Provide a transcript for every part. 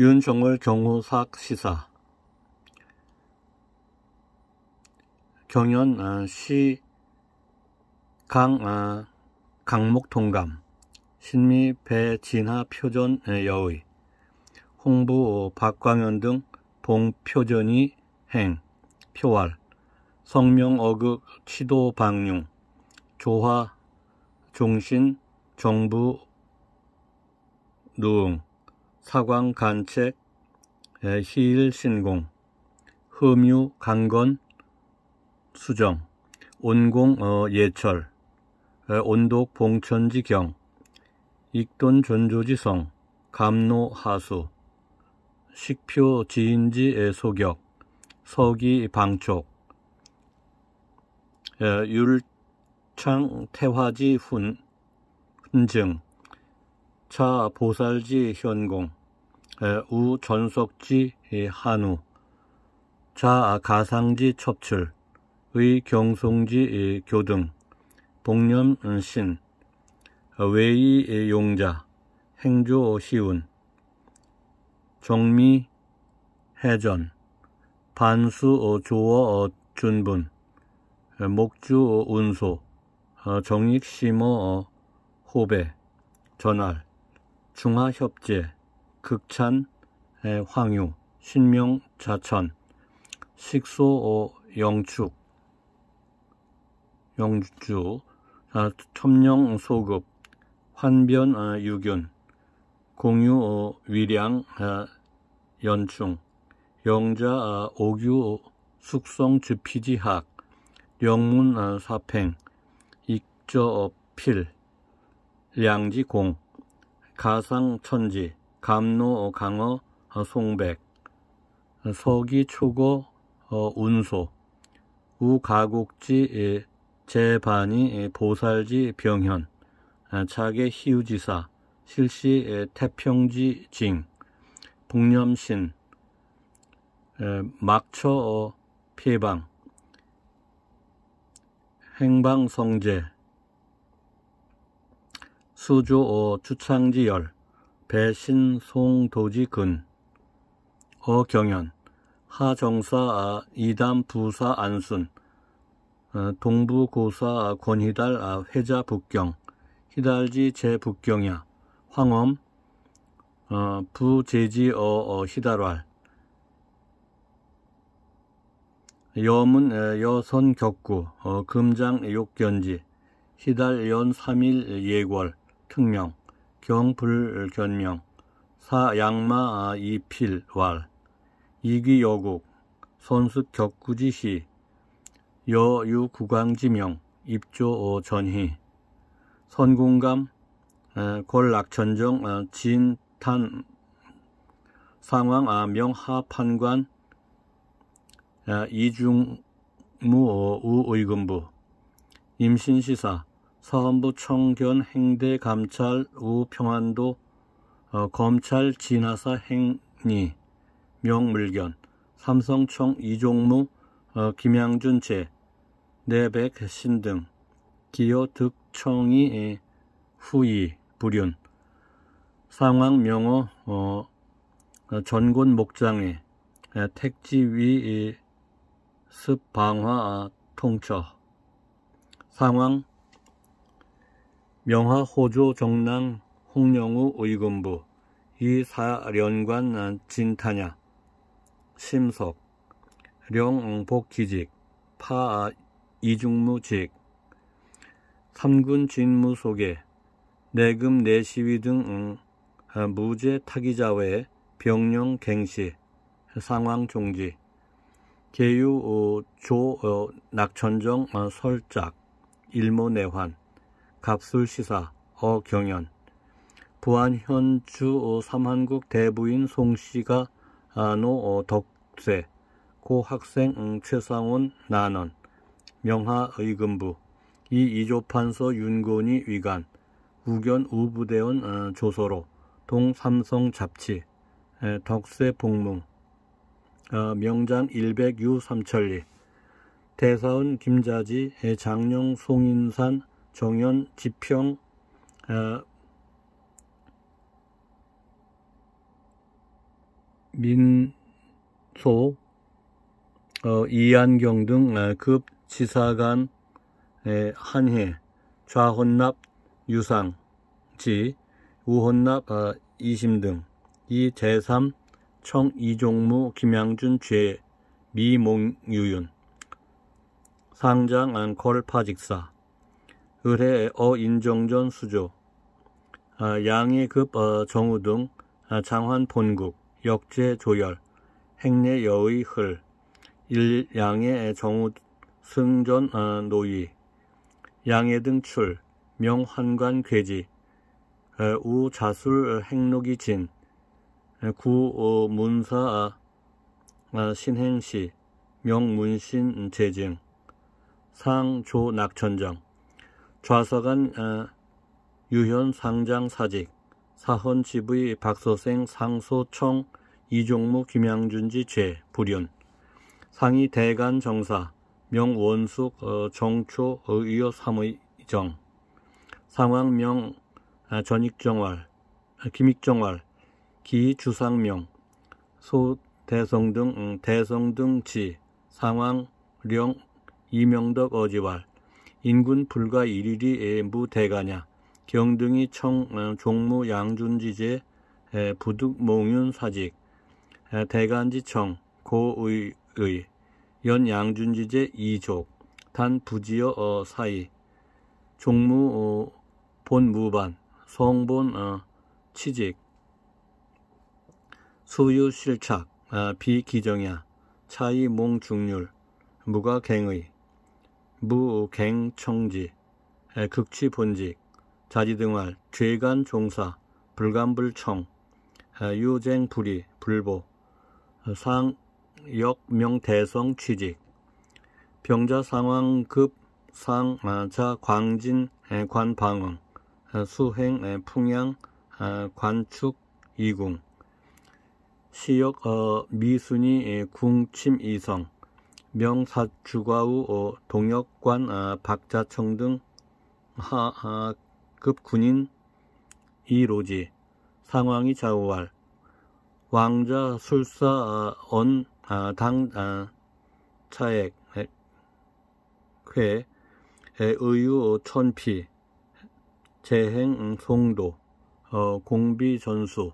윤종을 경호사학 시사 경연 아, 시 강, 아, 강목 통감 신미 배진하 표전 어, 여의 홍부 박광현 등 봉표전이 행 표활 성명 어극 치도 방용 조화 종신 정부 누응 사광 간책, 예, 시일 신공, 흠유 강건 수정, 온공 어, 예철, 예, 온독 봉천지경, 익돈 존조지성 감노 하수, 식표 지인지 소격, 서기 방촉, 예, 율창 태화지 훈, 훈증, 차 보살지 현공, 우 전석지 한우, 자 아, 가상지 첩출, 의 경송지 교등, 복념신, 음, 어, 외이 용자, 행조 시운, 정미 해전, 반수 어, 조어 어, 준분, 목주 운소, 정익 심어 호배, 전할, 중화협재, 극찬, 황유, 신명, 자천, 식소, 어, 영축, 영주, 아, 첨령, 소급, 환변, 아, 유균, 공유, 어, 위량, 아, 연충, 영자, 오규, 어, 숙성, 주피지학, 영문, 사팽, 익저, 필, 양지공, 가상천지, 감로, 강어, 어, 송백, 어, 서기, 초고, 어, 운소, 우가곡지, 예, 재반이, 예, 보살지, 병현, 차계, 아, 희우지사, 실시, 예, 태평지, 징, 북념신, 막초, 피방, 행방성제, 수조어 추창지열 배신송도지근 어경연 하정사아 이담부사 안순 어, 동부고사 아, 권희달 아, 회자 북경 희달지 제북경야 황엄 부제지어 어, 어, 어 희달왈 여문 여선 격구 금장 욕견지 희달연 3일 예궐 특명, 경불견명, 사양마 이필왈, 이기여국 선수격구지시, 여유구강지명, 입조전희, 선공감, 골락천정, 어, 어, 진탄, 상황, 명하판관, 어, 이중무 우의금부, 임신시사, 사헌부 청견 행대 감찰 우평안도 어, 검찰 진하사 행리 명물견 삼성청 이종무 어, 김양준 제 내백 신등 기여 득청이 후이 불륜 상황 명호 어, 어 전군 목장의 택지위 습방화 통처 상황 명화 호조 정랑 홍영우 의금부 이사련관 진타냐 심석 령응복 기직 파 이중무직 삼군 진무 소개 내금 내시위 등 응, 아, 무죄 타기자외 병령 갱시 상황 종지 개유 어, 조 어, 낙천정 어, 설작 일모 내환 갑술시사, 어경연, 부안현주 어, 삼한국 대부인 송씨가 아노 어, 덕세, 고학생 최상원 난원, 명하의금부, 이이조판서 윤건이 위관, 우견 우부대원 어, 조서로, 동삼성 잡치, 덕세 복뭉, 명장 일백 유삼천리, 대사원 김자지, 장령 송인산 종현, 지평, 어, 민소, 어, 이안경 등급 어, 지사간 한해, 좌혼납 유상지, 우혼납 어, 이심 등, 이 제3 청 이종무 김양준 죄 미몽유윤 상장 안콜 파직사 의뢰 어인종전 수조 아, 양의급 어, 정우 등 아, 장환 본국 역제 조열 행례 여의 흘 일양의 정우 승전 아, 노이 양의 등출 명환관 괴지 우자술 행록이 진 구문사 어, 신행시 명문신 재증 상 조 낙천정 좌석은 어, 유현 상장 사직, 사헌 지부의 박소생상소총 이종무 김양준지 제 불윤, 상위 대간 정사 명원숙 어, 정초 의여 삼의정, 상황명 아, 전익정활, 아, 김익정활, 기주상명, 소대성 등 음, 대성 등지 상황령 이명덕 어지활, 인군 불가 일일이 애무 대가냐 경등이 청 어, 종무 양준지제 부득 몽윤 사직 대간지청 고의의 연 양준지제 이족 단 부지어 어, 사이 종무 어, 본무반 성본 어, 취직 수유 실착 아, 비기정야 차이 몽중률 무가 갱의 무, 갱, 청지, 극치 본직, 자지등활, 죄간, 종사, 불간불청, 유쟁, 불이, 불보, 어, 상, 역, 명, 대성, 취직, 병자, 상황, 급, 상, 아, 자, 광진, 관, 방응, 수행, 풍양, 아, 관축, 이궁, 시역, 어, 미순이, 궁, 침, 이성, 명사주가우 어, 동역관 아, 박자청 등 하급 군인 이로지 상황이 좌우할 왕자 술사 아, 언 아, 당, 아, 차액, 회, 회, 의유 어, 천피, 재행 음, 송도, 어, 공비 전수,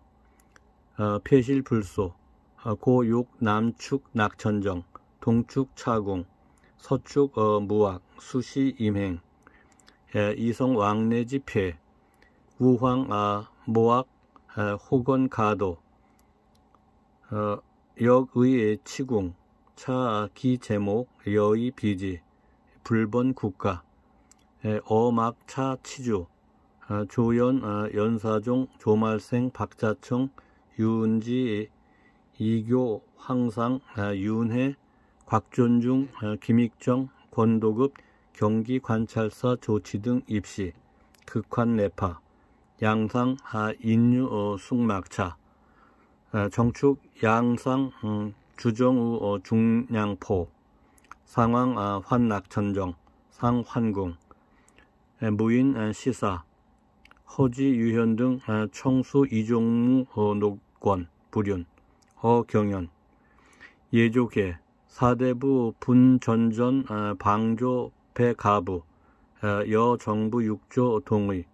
어, 폐실 불소, 어, 아, 고육 남축 낙천정, 동축 차궁, 서축 어, 무악, 수시 임행, 예, 이성 왕내지폐 우황 아, 모악 아, 호건 가도, 어, 역의의 치궁, 차기 제목 여의 비지, 불본 국가, 예, 어막차 치주, 아, 조연 아, 연사종 조말생 박자청 유은지 이교 황상 아, 윤해 곽존중, 어, 김익정, 권도급, 경기관찰사 조치 등 입시, 극한 내파, 양상 하 인유 어, 숙막차, 어, 정축 양상 음, 주정우 중량포, 상황 아, 환낙천정, 상환궁, 무인 시사, 허지 유현 등 청수 이종무 어, 녹권, 불륜, 허경연, 예조계, 사대부 분전전 아, 방조 배가부 아, 여정부 육조 동의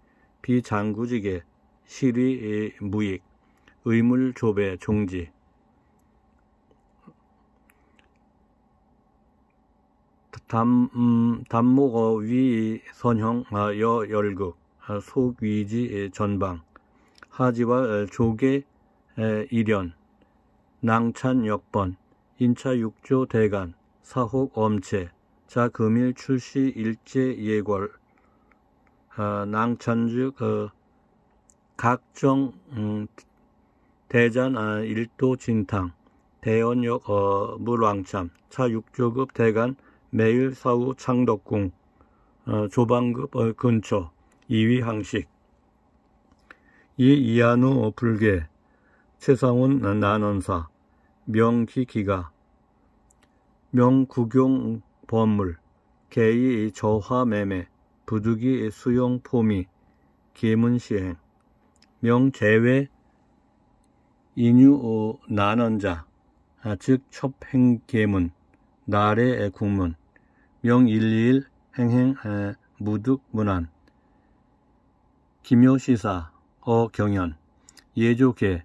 비장구직의 실의 무익 의물조배 종지 담, 음, 담목어 위 선형 아, 여 열극 속위지 전방 하지와 어, 조계 일연 낭찬 역번 인차 6조 대간, 사혹 엄체, 자금일 출시 일제 예궐, 어, 아, 낭천즉 어, 그, 각종 음, 대잔 아, 일도 진탕, 대원역 어, 물왕참, 차 6조급 대간 매일 사후 창덕궁, 어, 조방급 어, 근처, 2위 항식, 이 이한우 불계, 최상훈 난원사, 명기기가 명구경 범물 개의 저화매매 부득이 수용포미 기문시행 명제외 인유 난원자 즉 첩행계문 나래 국문 명121 행행 무득문안 김효시사 어경연 예조계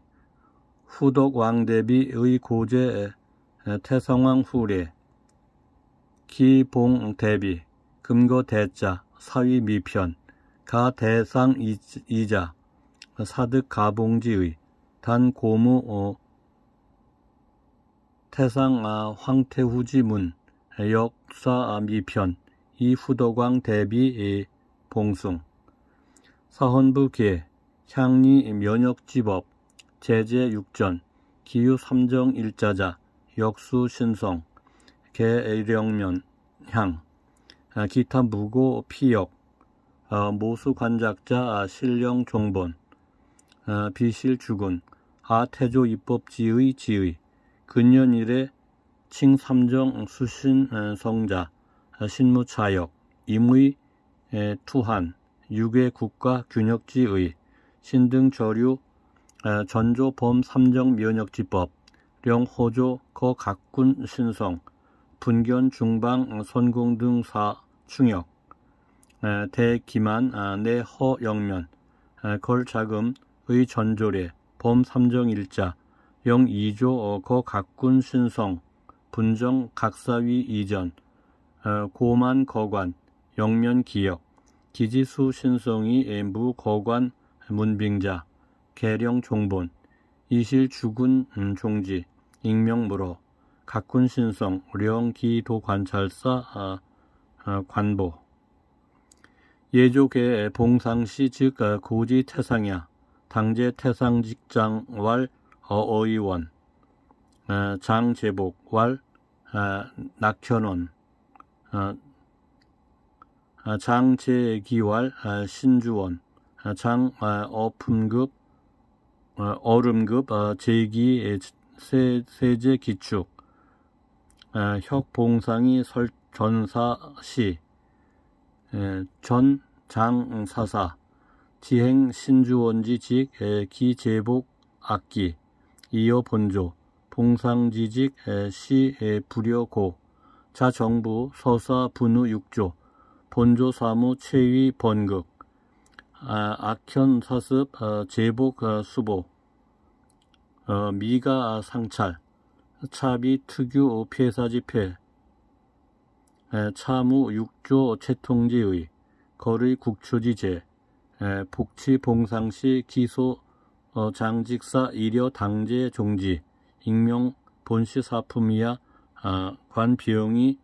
후덕왕 대비의 고제 태성왕 후례 기봉 대비 금거 대자 사위 미편 가 대상 이자 사득 가봉지의 단 고무 어, 태상 아, 황태후지 문 역사 아, 미편 이후덕왕 대비 봉숭 사헌부 기 향리 면역지법 제재 6전, 기유 3정 1자자, 역수 신성, 개애령면, 향, 아, 기타 무고 피역, 아, 모수 관작자 아, 실령 종본, 비실 주군, 아태조 입법지의 지의, 근년 이래 칭삼정 수신 성자, 신무차역, 임의 투한, 육의 국가 균역지의, 신등 저류 전조 범삼정 면역지법, 령호조 거각군 신성, 분견 중방 선공등사 충역, 대기만 내 허영면, 아, 네, 걸자금 의전조례 범삼정 일자, 영이조 어, 거각군 신성, 분정 각사위 이전, 고만 거관, 영면 기역, 기지수 신성이 무거관 문빙자, 계령 종본, 이실 주군 음, 종지, 익명물어, 각군 신성, 령기도 관찰사 아, 아, 관보. 예조계 봉상시 즉 어, 고지 태상야, 당제 태상 직장 왈 어, 어의원, 어, 장제복 왈 아, 낙현원, 아, 장제기왈 아, 신주원, 장어품급 아, 얼음급, 아, 제기, 세, 제 기축, 아, 혁봉상이 설, 전사시, 전장사사, 지행 신주원지직, 기제복 악기, 이어 본조, 봉상지직, 시, 부려고, 자정부, 서사, 분우 육조, 본조 사무 최위 번극, 아, 악현 사습 어, 제복 어, 수보, 어, 미가 상찰, 차비 특유 피해사 집회 차무 육조 채통지의, 거의 국초지제, 복치 봉상시 기소 장직사 이려 당제 종지, 익명 본시 사품이야 아, 관 비용이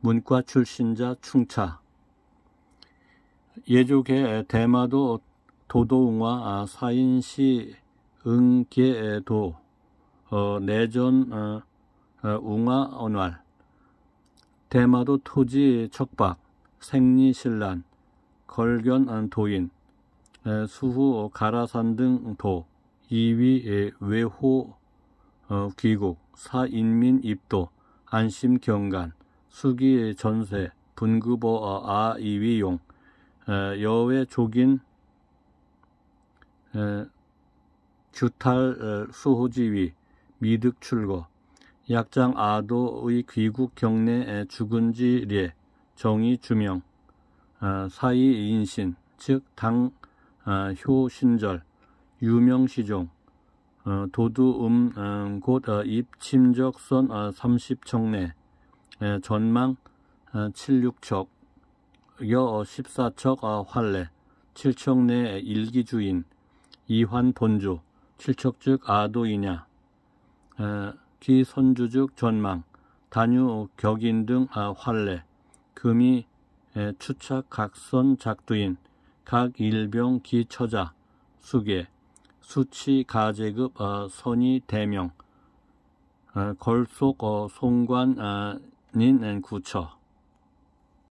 문과 출신자 충차 예조계 대마도 도도응화 아, 사인시 응계도 어, 내전 어, 어, 웅화 언활 대마도 토지 척박 생리신란 걸견 도인 수후 가라산 등도 이위 외호 귀국 사인민 입도 안심 경간 수기 전세 분급어 아이위용 아, 여외 족인 주탈 수호지위 미득 출거 약장 아도의 귀국 경례 죽은지 례 정의 주명 아, 사이 인신 즉당 아, 효신절 유명시종 어, 도두음 음, 곧 어, 입침적선 3 어, 0척내 전망 76척 여 14척 환례 7척 내 일기 주인 이환 본주 7척 즉 아도이냐 기 어, 선주 즉 전망 단유 격인 등 환례 아 금이 추착 각선 작두인 각 일병 기 처자 수계 수치 가제급 어, 선이 대명 어, 걸속 송관인 아, 구처